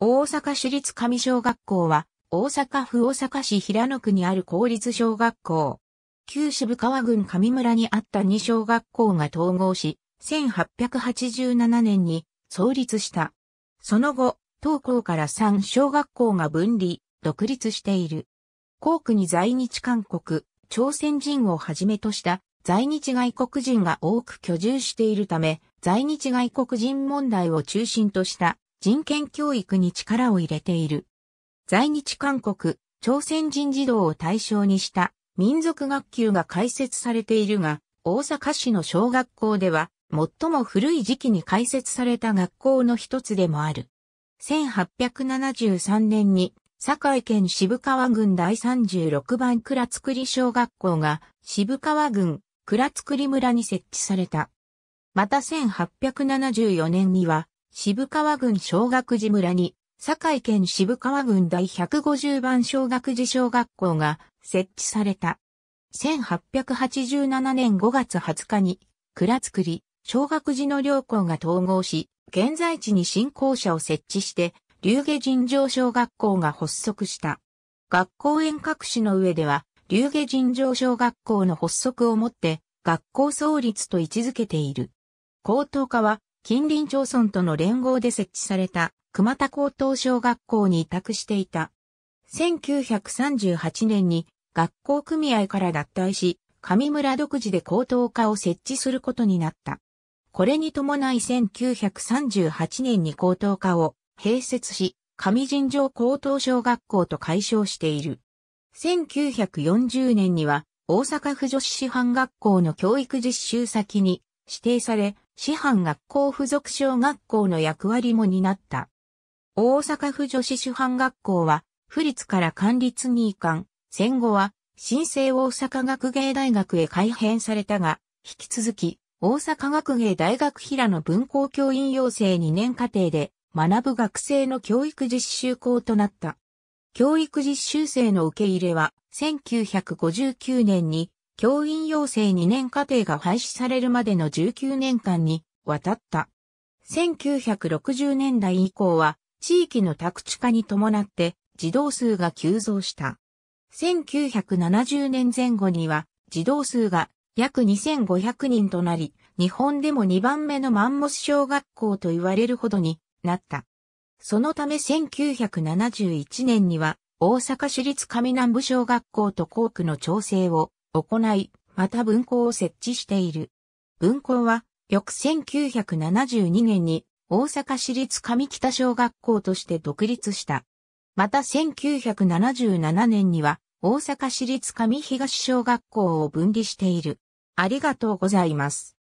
大阪市立上小学校は、大阪府大阪市平野区にある公立小学校。旧渋川郡上村にあった2小学校が統合し、1887年に創立した。その後、当校から3小学校が分離、独立している。校区に在日韓国、朝鮮人をはじめとした在日外国人が多く居住しているため、在日外国人問題を中心とした人権教育に力を入れている。在日韓国、朝鮮人児童を対象にした民族学級が開設されているが、大阪市の小学校では最も古い時期に開設された学校の一つでもある。1873年に堺県渋川郡第36番倉造小学校が渋川郡倉造村に設置された。また1874年には渋川郡小学寺村に、堺県渋川郡第150番小学寺小学校が設置された。1887年5月20日に、蔵作り、小学寺の両校が統合し、現在地に新校舎を設置して、龍下尋常小学校が発足した。学校遠隔市の上では、龍下尋常小学校の発足をもって、学校創立と位置づけている。高等科は、近隣町村との連合で設置された熊田高等小学校に委託していた。1938年に学校組合から脱退し、上村独自で高等科を設置することになった。これに伴い1938年に高等科を併設し、上尋常高等小学校と解消している。1940年には大阪府女子師範学校の教育実習先に指定され、師範学校附属小学校の役割も担った。大阪府女子師範学校は、府立から官立に移管、戦後は、新生大阪学芸大学へ改編されたが、引き続き、大阪学芸大学平野文校教員養成2年課程で、学ぶ学生の教育実習校となった。教育実習生の受け入れは、1959年に教員養成2年課程が廃止されるまでの19年間に渡った。1960年代以降は地域の宅地化に伴って児童数が急増した。1970年前後には児童数が約2500人となり、日本でも2番目のマンモス小学校と言われるほどになった。そのため1971年には大阪市立上南部小学校と校区の調整を行い、また分校を設置している。分校は、翌1972年に大阪市立上北小学校として独立した。また1977年には大阪市立上東小学校を分離している。ありがとうございます。